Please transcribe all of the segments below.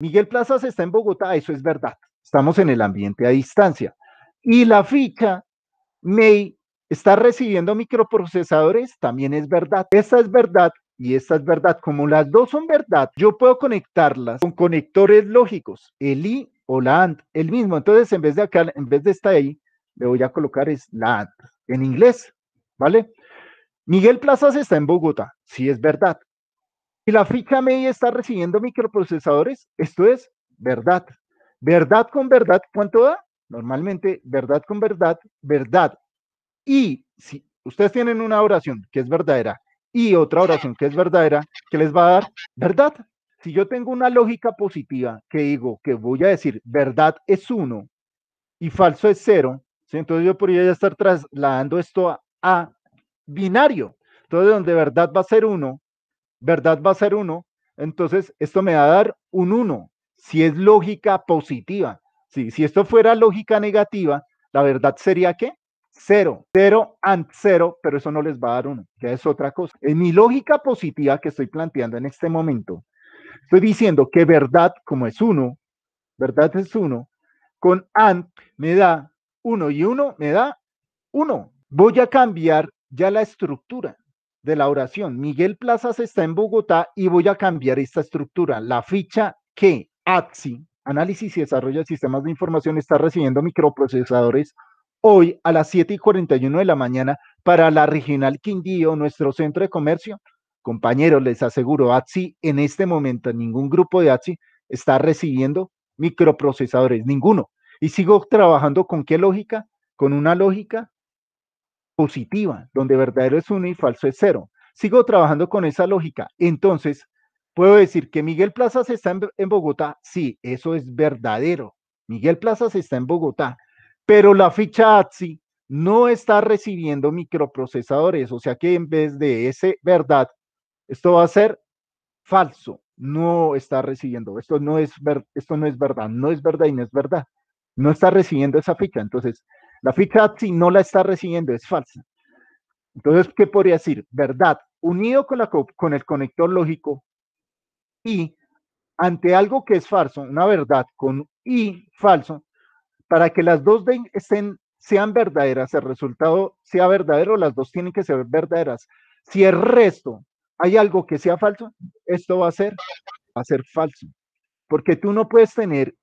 Miguel Plazas está en Bogotá, eso es verdad. Estamos en el ambiente a distancia. Y la ficha MEI, está recibiendo microprocesadores, también es verdad. Esta es verdad y esta es verdad. Como las dos son verdad, yo puedo conectarlas con conectores lógicos, el I o la AND, el mismo. Entonces, en vez de acá, en vez de estar ahí le voy a colocar es la AND en inglés, ¿vale? Miguel Plazas está en Bogotá, sí es verdad. Si la ficha media está recibiendo microprocesadores, esto es verdad. Verdad con verdad, ¿cuánto da? Normalmente, verdad con verdad, verdad. Y si ustedes tienen una oración que es verdadera y otra oración que es verdadera, ¿qué les va a dar verdad. Si yo tengo una lógica positiva que digo que voy a decir verdad es uno y falso es cero, entonces yo podría ya estar trasladando esto a, a binario. Entonces, donde verdad va a ser uno verdad va a ser 1, entonces esto me va a dar un 1, si es lógica positiva. si esto fuera lógica negativa, la verdad sería que 0, 0 and 0, pero eso no les va a dar 1, ya es otra cosa. En mi lógica positiva que estoy planteando en este momento, estoy diciendo que verdad como es 1, verdad es 1, con and me da 1 y 1 me da 1. Voy a cambiar ya la estructura de la oración. Miguel Plazas está en Bogotá y voy a cambiar esta estructura. La ficha que ATSI, Análisis y Desarrollo de Sistemas de Información, está recibiendo microprocesadores hoy a las 7 y 41 de la mañana para la Regional Quindío, nuestro centro de comercio. Compañeros, les aseguro, ATSI en este momento, ningún grupo de ATSI está recibiendo microprocesadores, ninguno. Y sigo trabajando con qué lógica? Con una lógica positiva, donde verdadero es uno y falso es cero. Sigo trabajando con esa lógica. Entonces, puedo decir que Miguel Plazas está en, Bogotá. Sí, eso es verdadero. Miguel Plazas está en Bogotá, pero la ficha ATSI no está recibiendo microprocesadores. O sea que en vez de ese verdad, esto va a ser falso. No está recibiendo. Esto no es, esto no es verdad. No es verdad y no es verdad. No está recibiendo esa ficha. Entonces, la ficha, si no la está recibiendo, es falsa. Entonces, ¿qué podría decir? Verdad, unido con, el conector lógico y ante algo que es falso, una verdad con y falso, para que las dos estén, sean verdaderas, el resultado sea verdadero, las dos tienen que ser verdaderas. Si el resto hay algo que sea falso, esto va a ser, va a ser falso. Porque tú no puedes tener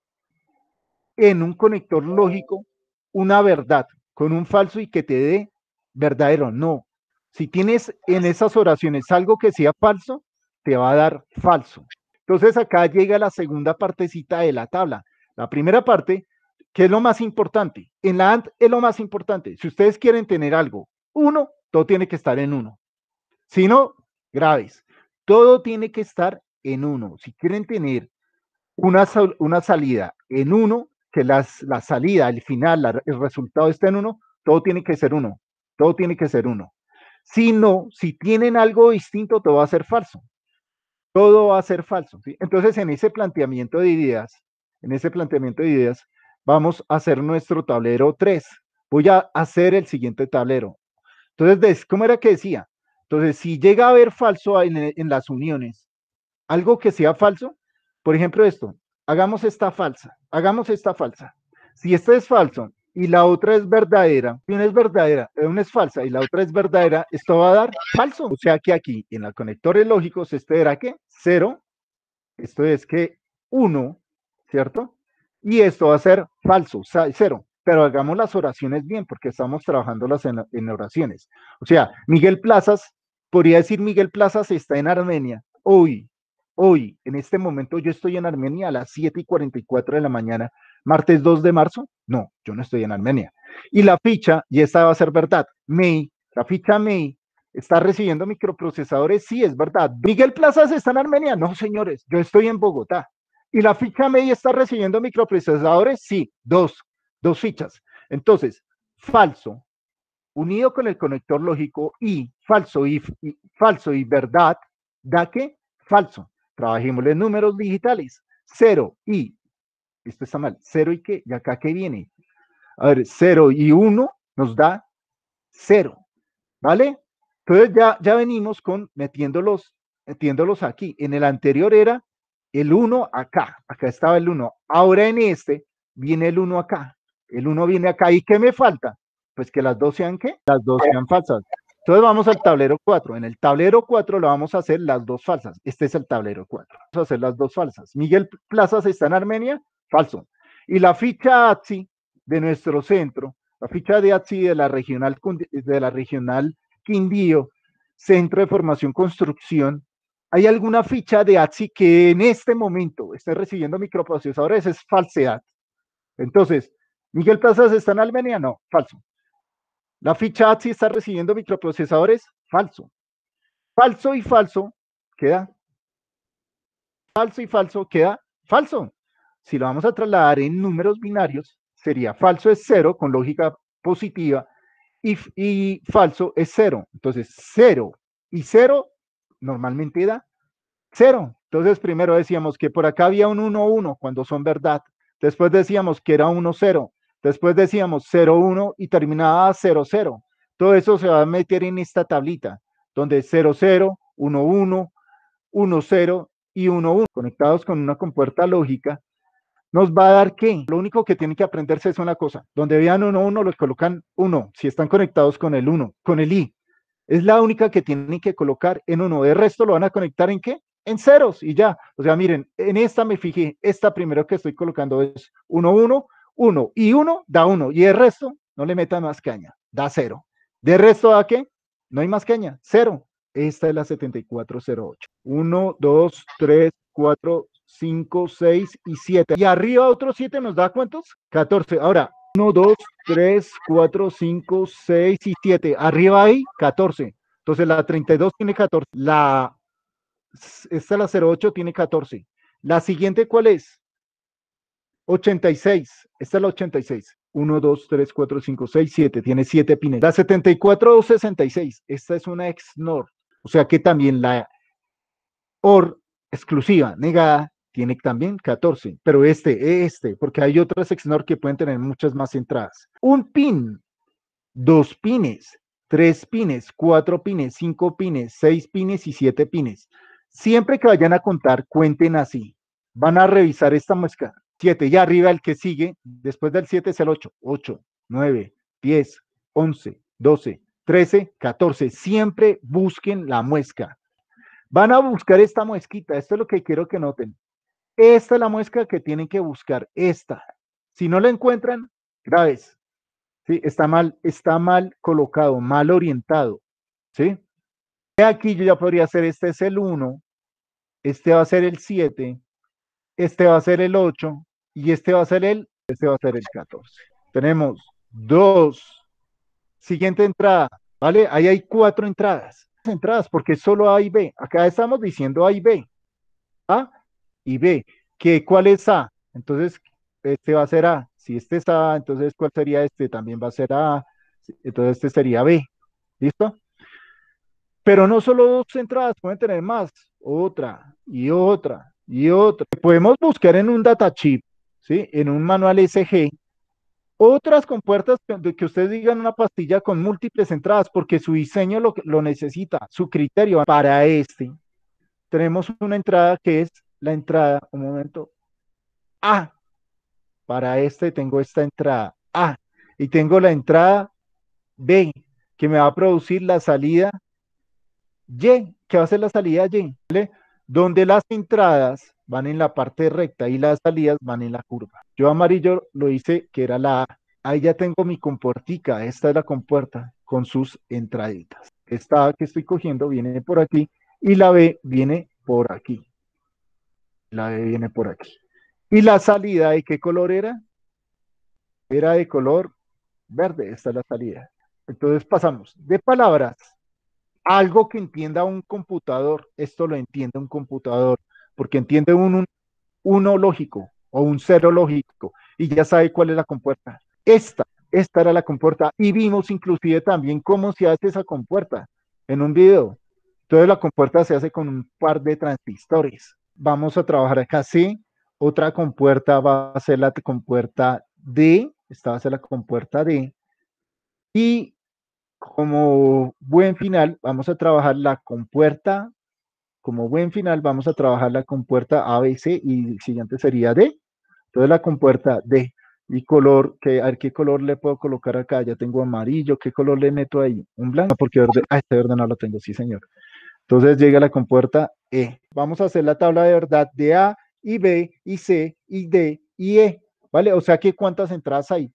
en un conector lógico una verdad con un falso y que te dé verdadero. No. Si tienes en esas oraciones algo que sea falso, te va a dar falso. Entonces acá llega la segunda partecita de la tabla. La primera parte, que es lo más importante. En la ANT es lo más importante. Si ustedes quieren tener algo, uno, todo tiene que estar en uno. Si no, graves. Todo tiene que estar en uno. Si quieren tener una, una salida en uno, que las, la salida, el final, el resultado esté en uno, todo tiene que ser uno, todo tiene que ser uno. Si no, si tienen algo distinto, todo va a ser falso. Todo va a ser falso. Entonces, en ese planteamiento de ideas, en ese planteamiento de ideas, vamos a hacer nuestro tablero 3. Voy a hacer el siguiente tablero. Entonces, ¿cómo era que decía? Entonces, si llega a haber falso en las uniones, algo que sea falso, por ejemplo, esto, hagamos esta falsa, hagamos esta falsa. Si esta es falso y la otra es verdadera, si una es verdadera, eh, una es falsa y la otra es verdadera, esto va a dar falso. O sea que aquí en los conectores lógicos este era que cero, esto es que uno, ¿cierto? Y esto va a ser falso, cero. Pero hagamos las oraciones bien porque estamos trabajando en, en oraciones. O sea, Miguel Plazas, podría decir Miguel Plazas está en Armenia. hoy, hoy, en este momento, yo estoy en Armenia a las 7 y 44 de la mañana, martes 2 de marzo. No, yo no estoy en Armenia. Y la ficha, y esta va a ser verdad, MEI, la ficha MEI está recibiendo microprocesadores, sí, es verdad. Miguel Plazas está en Armenia, no, señores, yo estoy en Bogotá. Y la ficha MEI está recibiendo microprocesadores, sí, dos, dos fichas. Entonces, falso, unido con el conector lógico y falso y, y falso y verdad, da que falso. Trabajemos los números digitales. 0 y, esto está mal, cero y qué, y acá qué viene. A ver, 0 y 1 nos da cero ¿vale? Entonces ya, ya venimos con metiéndolos, metiéndolos aquí. En el anterior era el 1 acá, acá estaba el 1. Ahora en este viene el 1 acá, el 1 viene acá. ¿Y qué me falta? Pues que las dos sean qué? Las dos sean falsas. Entonces vamos al tablero 4. En el tablero 4 lo vamos a hacer las dos falsas. Este es el tablero 4. Vamos a hacer las dos falsas. Miguel Plazas está en Armenia, falso. Y la ficha ATSI de nuestro centro, la ficha de ATSI de la regional, de la regional Quindío, Centro de Formación Construcción, ¿hay alguna ficha de ATSI que en este momento esté recibiendo microprocesadores? Es falsedad. Entonces, ¿Miguel Plazas está en Armenia? No, falso. La ficha ATSI está recibiendo microprocesadores, falso. Falso y falso queda. Falso y falso queda falso. Si lo vamos a trasladar en números binarios, sería falso es cero con lógica positiva y, y falso es cero. Entonces, cero y cero normalmente da cero. Entonces, primero decíamos que por acá había un 1-1 cuando son verdad. Después decíamos que era 1-0. Después decíamos 0-1 y terminaba 0-0. Todo eso se va a meter en esta tablita, donde 0-0, 1-1, 1-0 y 1-1, conectados con una compuerta lógica, nos va a dar que lo único que tiene que aprenderse es una cosa. Donde vean 1-1, los colocan 1, si están conectados con el 1, con el i. Es la única que tienen que colocar en 1. De resto, lo van a conectar en qué? En ceros y ya. O sea, miren, en esta me fijé, esta primero que estoy colocando es 1-1, 1 y 1 da 1 y el resto no le meta más caña, da 0. ¿De resto a qué? No hay más caña, 0. Esta es la 7408. 1, 2, 3, 4, 5, 6 y 7. Y arriba otro 7 nos da cuántos? 14. Ahora, 1, 2, 3, 4, 5, 6 y 7. Arriba hay 14. Entonces la 32 tiene 14. La, esta la 08 tiene 14. La siguiente, ¿cuál es? 86. Esta es la 86. 1, 2, 3, 4, 5, 6, 7. Tiene 7 pines. La 74-66. Esta es una ex NOR. O sea que también la OR exclusiva negada tiene también 14. Pero este, este, porque hay otras ex NOR que pueden tener muchas más entradas. Un pin, dos pines, tres pines, cuatro pines, cinco pines, seis pines y siete pines. Siempre que vayan a contar, cuenten así. Van a revisar esta muesca 7. ya arriba el que sigue, después del 7 es el 8. 8, 9, 10, 11, 12, 13, 14. Siempre busquen la muesca. Van a buscar esta muesquita. Esto es lo que quiero que noten. Esta es la muesca que tienen que buscar. Esta. Si no la encuentran, graves. ¿Sí? Está mal, está mal colocado, mal orientado. ¿Sí? Aquí yo ya podría hacer, este es el 1, este va a ser el 7, este va a ser el 8 y este va a ser el, este va a ser el 14. Tenemos dos. Siguiente entrada, ¿vale? Ahí hay cuatro entradas. Entradas porque solo A y B. Acá estamos diciendo A y B. A y B. que ¿Cuál es A? Entonces, este va a ser A. Si este es A, entonces, ¿cuál sería este? También va a ser A. Entonces, este sería B. ¿Listo? Pero no solo dos entradas, pueden tener más. Otra y otra y otro. Podemos buscar en un data chip, ¿sí? en un manual SG, otras compuertas que, que ustedes digan una pastilla con múltiples entradas, porque su diseño lo, lo necesita, su criterio para este. Tenemos una entrada que es la entrada, un momento, A. Para este tengo esta entrada A y tengo la entrada B, que me va a producir la salida Y, que va a ser la salida Y. ¿vale? donde las entradas van en la parte recta y las salidas van en la curva. Yo amarillo lo hice que era la A. Ahí ya tengo mi compuertica, esta es la compuerta con sus entraditas. Esta que estoy cogiendo viene por aquí y la B viene por aquí. La B viene por aquí. ¿Y la salida de qué color era? Era de color verde, esta es la salida. Entonces pasamos de palabras algo que entienda un computador, esto lo entiende un computador, porque entiende un, uno lógico o un cero lógico y ya sabe cuál es la compuerta. Esta, esta era la compuerta y vimos inclusive también cómo se hace esa compuerta en un video. Entonces la compuerta se hace con un par de transistores. Vamos a trabajar acá sí. Otra compuerta va a ser la compuerta D. Esta va a ser la compuerta D. Y como buen final, vamos a trabajar la compuerta. Como buen final, vamos a trabajar la compuerta A, C y el siguiente sería D. Entonces la compuerta D. Y color, que, a ver qué color le puedo colocar acá. Ya tengo amarillo. ¿Qué color le meto ahí? Un blanco, porque ah, este verde no lo tengo, sí, señor. Entonces llega la compuerta E. Vamos a hacer la tabla de verdad de A y B y C y D y E. ¿Vale? O sea ¿qué cuántas entradas hay.